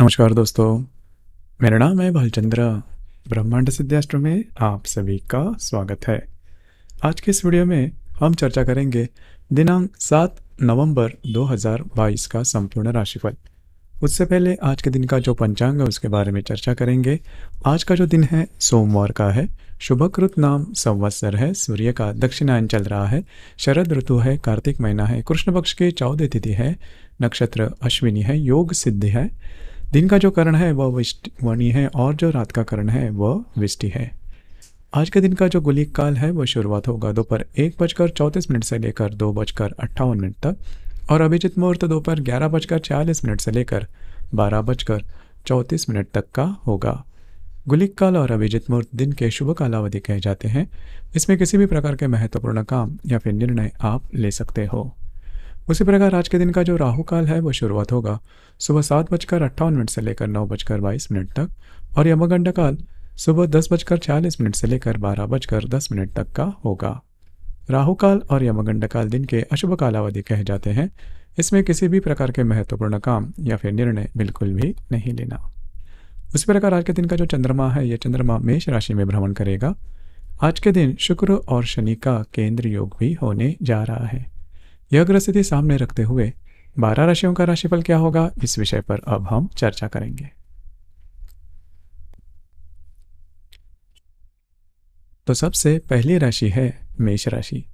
नमस्कार दोस्तों मेरा नाम है भालचंद्र ब्रह्मांड सिद्धाष्ट्र में आप सभी का स्वागत है आज के इस वीडियो में हम चर्चा करेंगे दिनांक सात नवंबर 2022 का संपूर्ण राशिफल उससे पहले आज के दिन का जो पंचांग है उसके बारे में चर्चा करेंगे आज का जो दिन है सोमवार का है शुभकृत नाम संवत्सर है सूर्य का दक्षिणायन चल रहा है शरद ऋतु है कार्तिक महीना है कृष्ण पक्ष के चौदह तिथि है नक्षत्र अश्विनी है योग सिद्धि है दिन का जो करण है वह वणी है और जो रात का करण है वह विष्टि है आज के दिन का जो गुलिक काल है वह शुरुआत होगा दोपहर एक बजकर चौंतीस मिनट से लेकर दो बजकर अट्ठावन मिनट तक और अभिजित मुहूर्त दोपहर ग्यारह बजकर छियालीस मिनट से लेकर बारह बजकर चौंतीस मिनट तक का होगा गुलिक काल और अभिजित मुहूर्त दिन के शुभ कालावधि कहे जाते हैं इसमें किसी भी प्रकार के महत्वपूर्ण काम या फिर निर्णय आप ले सकते हो उसी प्रकार आज के दिन का जो राहु काल है वह शुरुआत होगा सुबह सात बजकर अट्ठावन मिनट से लेकर नौ बजकर बाईस मिनट तक और यमगंड काल सुबह दस बजकर चालीस मिनट से लेकर बारह बजकर दस मिनट तक का होगा राहु काल और यमगंड काल दिन के अशुभ कालावधि कहे जाते हैं इसमें किसी भी प्रकार के महत्वपूर्ण काम या फिर निर्णय बिल्कुल भी नहीं लेना उसी प्रकार आज के दिन का जो चंद्रमा है यह चंद्रमा मेष राशि में भ्रमण करेगा आज के दिन शुक्र और शनि का केंद्र योग भी होने जा रहा है यह स्थिति सामने रखते हुए बारह राशियों का राशिफल क्या होगा इस विषय पर अब हम चर्चा करेंगे तो सबसे पहली राशि है मेष राशि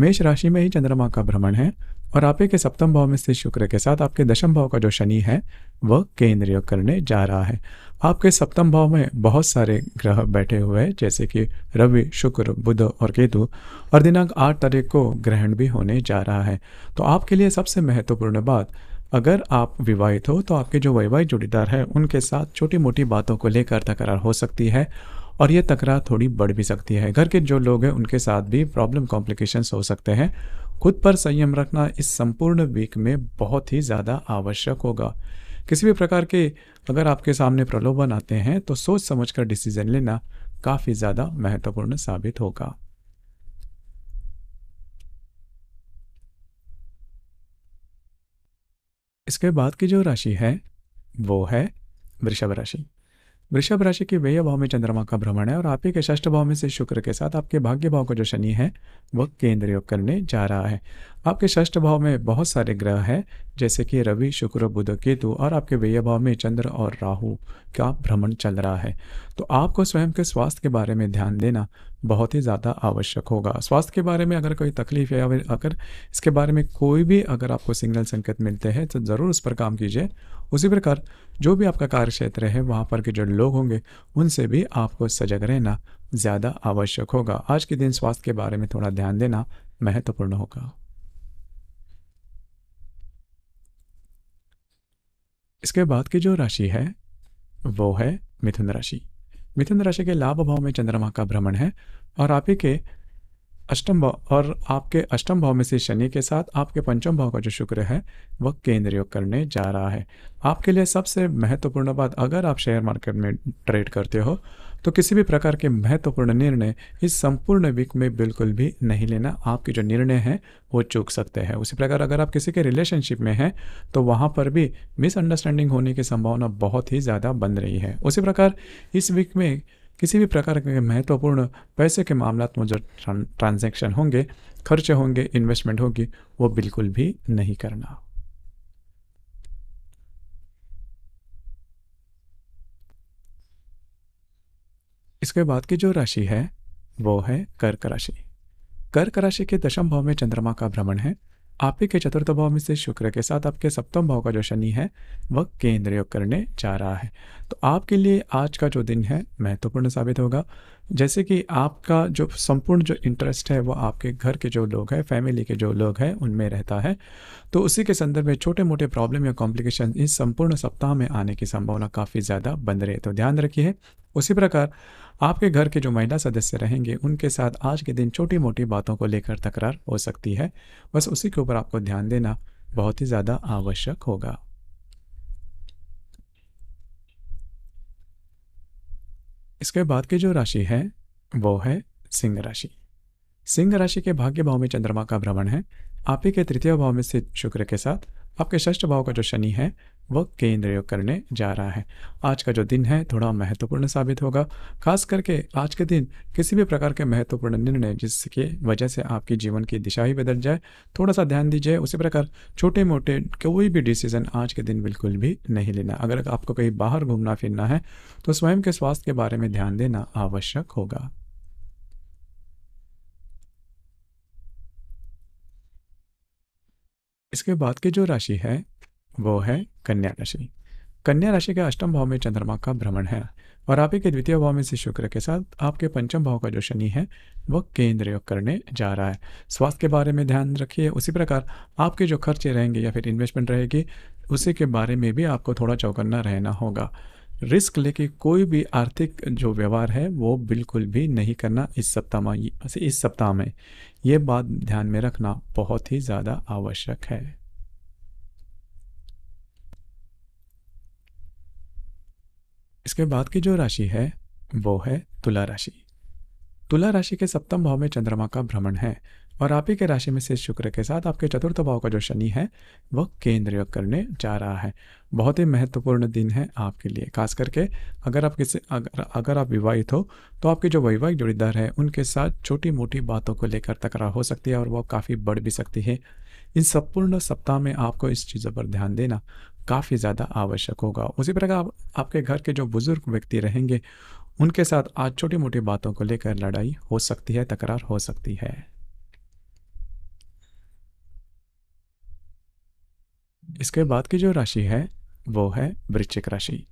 मेष राशि में ही चंद्रमा का भ्रमण है और आपे के सप्तम भाव में स्थित शुक्र के साथ आपके दशम भाव का जो शनि है वह केंद्रीय करने जा रहा है आपके सप्तम भाव में बहुत सारे ग्रह बैठे हुए हैं जैसे कि रवि शुक्र बुध और केतु और दिनांक आठ तारीख को ग्रहण भी होने जा रहा है तो आपके लिए सबसे महत्वपूर्ण बात अगर आप विवाहित हो तो आपके जो वैवाहिक जोड़ीदार है उनके साथ छोटी मोटी बातों को लेकर तकरार हो सकती है और ये तकरार थोड़ी बढ़ भी सकती है घर के जो लोग हैं उनके साथ भी प्रॉब्लम कॉम्प्लिकेशंस हो सकते हैं खुद पर संयम रखना इस संपूर्ण वीक में बहुत ही ज़्यादा आवश्यक होगा किसी भी प्रकार के अगर आपके सामने प्रलोभन आते हैं तो सोच समझ कर डिसीजन लेना काफ़ी ज़्यादा महत्वपूर्ण साबित होगा इसके बाद की जो राशि है वो है वृषभ राशि वृषभ राशि के व्यय भाव में चंद्रमा का भ्रमण है और आपके के षष्ठ भाव में से शुक्र के साथ आपके भाग्य भाव का जो शनि है वह केंद्र योग करने जा रहा है आपके षष्ठ भाव में बहुत सारे ग्रह हैं जैसे कि रवि शुक्र बुध केतु और आपके व्यय भाव में चंद्र और राहु का भ्रमण चल रहा है तो आपको स्वयं के स्वास्थ्य के बारे में ध्यान देना बहुत ही ज़्यादा आवश्यक होगा स्वास्थ्य के बारे में अगर कोई तकलीफ है या फिर अगर इसके बारे में कोई भी अगर आपको सिग्नल संकेत मिलते हैं तो ज़रूर उस पर काम कीजिए उसी प्रकार जो भी आपका कार्य क्षेत्र है वहाँ पर के जो लोग होंगे उनसे भी आपको सजग रहना ज़्यादा आवश्यक होगा आज के दिन स्वास्थ्य के बारे में थोड़ा ध्यान देना महत्वपूर्ण होगा इसके बाद की जो राशि है वो है मिथुन राशि मिथुन राशि के लाभ भाव में चंद्रमा का भ्रमण है और आप ही के अष्टम भाव और आपके अष्टम भाव में से शनि के साथ आपके पंचम भाव का जो शुक्र है वह केंद्र योग करने जा रहा है आपके लिए सबसे महत्वपूर्ण बात अगर आप शेयर मार्केट में ट्रेड करते हो तो किसी भी प्रकार के महत्वपूर्ण निर्णय इस संपूर्ण वीक में बिल्कुल भी नहीं लेना आपके जो निर्णय हैं वो चूक सकते हैं उसी प्रकार अगर आप किसी के रिलेशनशिप में हैं तो वहाँ पर भी मिसअंडरस्टैंडिंग होने की संभावना बहुत ही ज़्यादा बन रही है उसी प्रकार इस वीक में किसी भी प्रकार के महत्वपूर्ण पैसे के मामला में जो ट्रांजेक्शन होंगे खर्चे होंगे इन्वेस्टमेंट होगी वो बिल्कुल भी नहीं करना इसके बाद की जो राशि है वो है कर्क राशि कर्क राशि के दशम भाव में चंद्रमा का भ्रमण है आप ही के चतुर्थ भाव में से शुक्र के साथ आपके सप्तम भाव का जो शनि है वह केंद्र योग करने जा रहा है तो आपके लिए आज का जो दिन है महत्वपूर्ण साबित होगा जैसे कि आपका जो संपूर्ण जो इंटरेस्ट है वो आपके घर के जो लोग हैं फैमिली के जो लोग हैं उनमें रहता है तो उसी के संदर्भ में छोटे मोटे प्रॉब्लम या कॉम्प्लिकेशन इस संपूर्ण सप्ताह में आने की संभावना काफ़ी ज़्यादा बन रही है तो ध्यान रखिए उसी प्रकार आपके घर के जो महिला सदस्य रहेंगे उनके साथ आज के दिन छोटी मोटी बातों को लेकर तकरार हो सकती है बस उसी के ऊपर आपको ध्यान देना बहुत ही ज़्यादा आवश्यक होगा इसके बाद की जो राशि है वो है सिंह राशि सिंह राशि के भाग्य भाव में चंद्रमा का भ्रमण है आप ही के तृतीय भाव में स्थित शुक्र के साथ आपके षष्ठ भाव का जो शनि है वह केंद्र योग करने जा रहा है आज का जो दिन है थोड़ा महत्वपूर्ण साबित होगा खास करके आज के दिन किसी भी प्रकार के महत्वपूर्ण निर्णय जिसके वजह से आपकी जीवन की दिशा ही बदल जाए थोड़ा सा ध्यान दीजिए उसी प्रकार छोटे मोटे कोई भी डिसीजन आज के दिन बिल्कुल भी नहीं लेना अगर आपको कहीं बाहर घूमना फिरना है तो स्वयं के स्वास्थ्य के बारे में ध्यान देना आवश्यक होगा इसके बाद की जो राशि है वो है कन्या राशि कन्या राशि के अष्टम भाव में चंद्रमा का भ्रमण है और आप ही के द्वितीय भाव में से शुक्र के साथ आपके पंचम भाव का जो शनि है वह केंद्र योग करने जा रहा है स्वास्थ्य के बारे में ध्यान रखिए उसी प्रकार आपके जो खर्चे रहेंगे या फिर इन्वेस्टमेंट रहेगी उसी के बारे में भी आपको थोड़ा चौकन्ना रहना होगा रिस्क लेके कोई भी आर्थिक जो व्यवहार है वो बिल्कुल भी नहीं करना इस सप्ताह में इस सप्ताह में ये बात ध्यान में रखना बहुत ही ज़्यादा आवश्यक है इसके बाद की जो राशि है वो है तुला राशि तुला राशि के सप्तम भाव में चंद्रमा का भ्रमण है और आप ही के राशि में से शुक्र के साथ आपके चतुर्थ भाव का जो शनि है वह केंद्र योग करने जा रहा है बहुत ही महत्वपूर्ण दिन है आपके लिए खास करके अगर आप किसी अगर अगर आप विवाहित हो तो आपके जो वैवाहिक जोड़ीदार है उनके साथ छोटी मोटी बातों को लेकर तकरार हो सकती है और वह काफ़ी बढ़ भी सकती है इस संपूर्ण सप्ताह में आपको इस चीज़ों पर ध्यान देना काफ़ी ज़्यादा आवश्यक होगा उसी प्रकार आप, आपके घर के जो बुज़ुर्ग व्यक्ति रहेंगे उनके साथ आज छोटी मोटी बातों को लेकर लड़ाई हो सकती है तकरार हो सकती है इसके बाद की जो राशि है वो है वृश्चिक राशि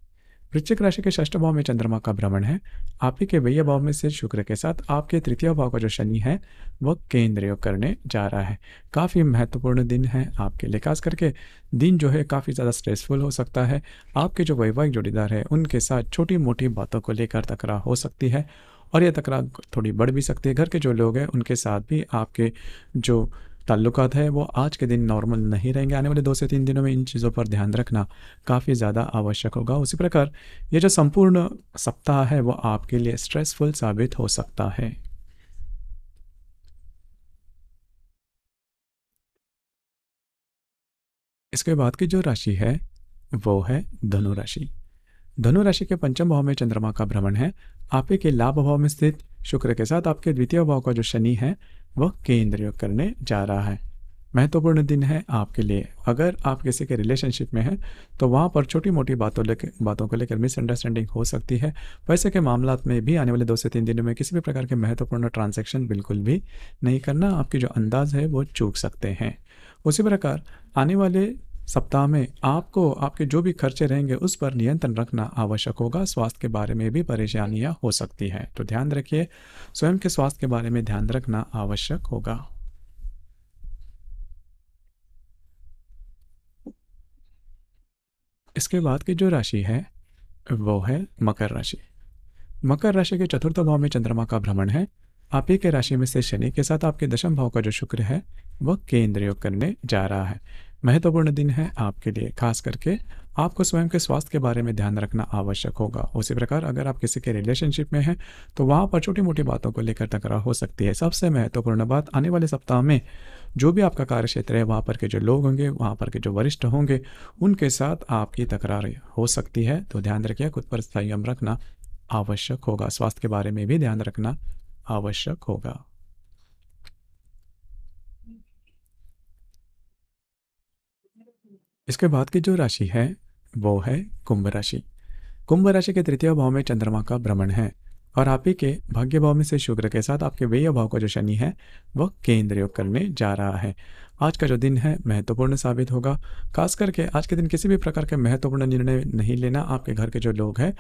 वृश्चिक राशि के ष्ठ भाव में चंद्रमा का भ्रमण है आप ही के भैय भाव में से शुक्र के साथ आपके तृतीय भाव का जो शनि है वह केंद्र योग करने जा रहा है काफ़ी महत्वपूर्ण दिन है आपके लिए खास करके दिन जो है काफ़ी ज़्यादा स्ट्रेसफुल हो सकता है आपके जो वैवाहिक जोड़ीदार है उनके साथ छोटी मोटी बातों को लेकर तकरार हो सकती है और यह तकरार थोड़ी बढ़ भी सकती है घर के जो लोग हैं उनके साथ भी आपके जो ताल्लुक है वो आज के दिन नॉर्मल नहीं रहेंगे आने वाले दो से तीन दिनों में इन चीज़ों पर ध्यान रखना काफ़ी ज़्यादा आवश्यक होगा उसी प्रकार ये जो संपूर्ण सप्ताह है वो आपके लिए स्ट्रेसफुल साबित हो सकता है इसके बाद की जो राशि है वो है धनु राशि धनु राशि के पंचम भाव में चंद्रमा का भ्रमण है आपके के लाभ भाव में स्थित शुक्र के साथ आपके द्वितीय भाव का जो शनि है वह केंद्र करने जा रहा है महत्वपूर्ण दिन है आपके लिए अगर आप किसी के रिलेशनशिप में हैं तो वहाँ पर छोटी मोटी बातों लेकर बातों को लेकर मिसअंडरस्टैंडिंग हो सकती है पैसे के मामला में भी आने वाले दो से तीन दिनों में किसी भी प्रकार के महत्वपूर्ण ट्रांजेक्शन बिल्कुल भी नहीं करना आपकी जो अंदाज है वो चूक सकते हैं उसी प्रकार आने वाले सप्ताह में आपको आपके जो भी खर्चे रहेंगे उस पर नियंत्रण रखना आवश्यक होगा स्वास्थ्य के बारे में भी परेशानियां हो सकती हैं तो ध्यान रखिए स्वयं के स्वास्थ्य के बारे में ध्यान रखना आवश्यक होगा इसके बाद की जो राशि है वो है मकर राशि मकर राशि के चतुर्थ भाव में चंद्रमा का भ्रमण है आप ही के राशि में से शनि के साथ आपके दशम भाव का जो शुक्र है वह केंद्र योग करने जा रहा है महत्वपूर्ण दिन है आपके लिए खास करके आपको स्वयं के स्वास्थ्य के बारे में ध्यान रखना आवश्यक होगा उसी प्रकार अगर आप किसी के रिलेशनशिप में हैं तो वहाँ पर छोटी मोटी बातों को लेकर तकरार हो सकती है सबसे महत्वपूर्ण बात आने वाले सप्ताह में जो भी आपका कार्य क्षेत्र है वहाँ पर के जो लोग होंगे वहाँ पर के जो वरिष्ठ होंगे उनके साथ आपकी तकरार हो सकती है तो ध्यान रखिए खुद पर संयम रखना आवश्यक होगा स्वास्थ्य के बारे में भी ध्यान रखना आवश्यक होगा इसके बाद की जो राशि है वो है कुंभ राशि कुंभ राशि के तृतीय भाव में चंद्रमा का भ्रमण है और आप ही के भाग्य भाव में से शुक्र के साथ आपके व्यय भाव का जो शनि है वह केंद्र योग करने जा रहा है आज का जो दिन है महत्वपूर्ण साबित होगा खास करके आज के दिन किसी भी प्रकार के महत्वपूर्ण निर्णय नहीं लेना आपके घर के जो लोग हैं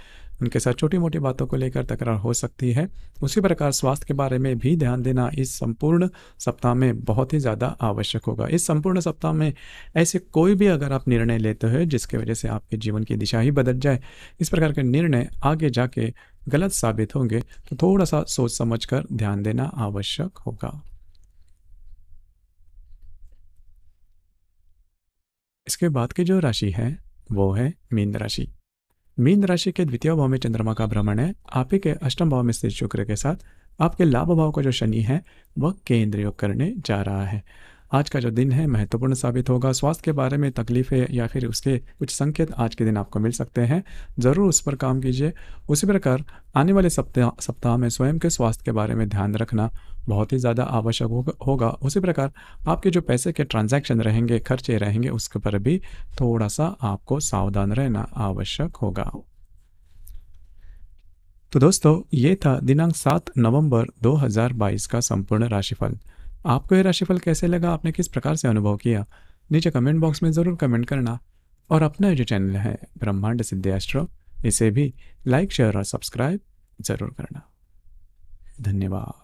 उनके साथ छोटी मोटी बातों को लेकर तकरार हो सकती है उसी प्रकार स्वास्थ्य के बारे में भी ध्यान देना इस संपूर्ण सप्ताह में बहुत ही ज़्यादा आवश्यक होगा इस संपूर्ण सप्ताह में ऐसे कोई भी अगर आप निर्णय लेते हो जिसके वजह से आपके जीवन की दिशा ही बदल जाए इस प्रकार के निर्णय आगे जाके गलत साबित होंगे तो थोड़ा सा सोच समझकर ध्यान देना आवश्यक होगा इसके बाद की जो राशि है वो है मीन राशि मीन राशि के द्वितीय भाव में चंद्रमा का भ्रमण है आप ही के अष्टम भाव में स्थित शुक्र के साथ आपके लाभ भाव का जो शनि है वह केंद्र योग करने जा रहा है आज का जो दिन है महत्वपूर्ण साबित होगा स्वास्थ्य के बारे में तकलीफें या फिर उसके कुछ संकेत आज के दिन आपको मिल सकते हैं ज़रूर उस पर काम कीजिए उसी प्रकार आने वाले सप्ताह सप्ताह में स्वयं के स्वास्थ्य के बारे में ध्यान रखना बहुत ही ज़्यादा आवश्यक होगा उसी प्रकार आपके जो पैसे के ट्रांजैक्शन रहेंगे खर्चे रहेंगे उसके पर भी थोड़ा सा आपको सावधान रहना आवश्यक होगा तो दोस्तों ये था दिनांक सात नवंबर 2022 का संपूर्ण राशिफल आपको यह राशिफल कैसे लगा आपने किस प्रकार से अनुभव किया नीचे कमेंट बॉक्स में ज़रूर कमेंट करना और अपना जो चैनल है ब्रह्मांड सिद्धेस्ट्रो इसे भी लाइक शेयर और सब्सक्राइब ज़रूर करना धन्यवाद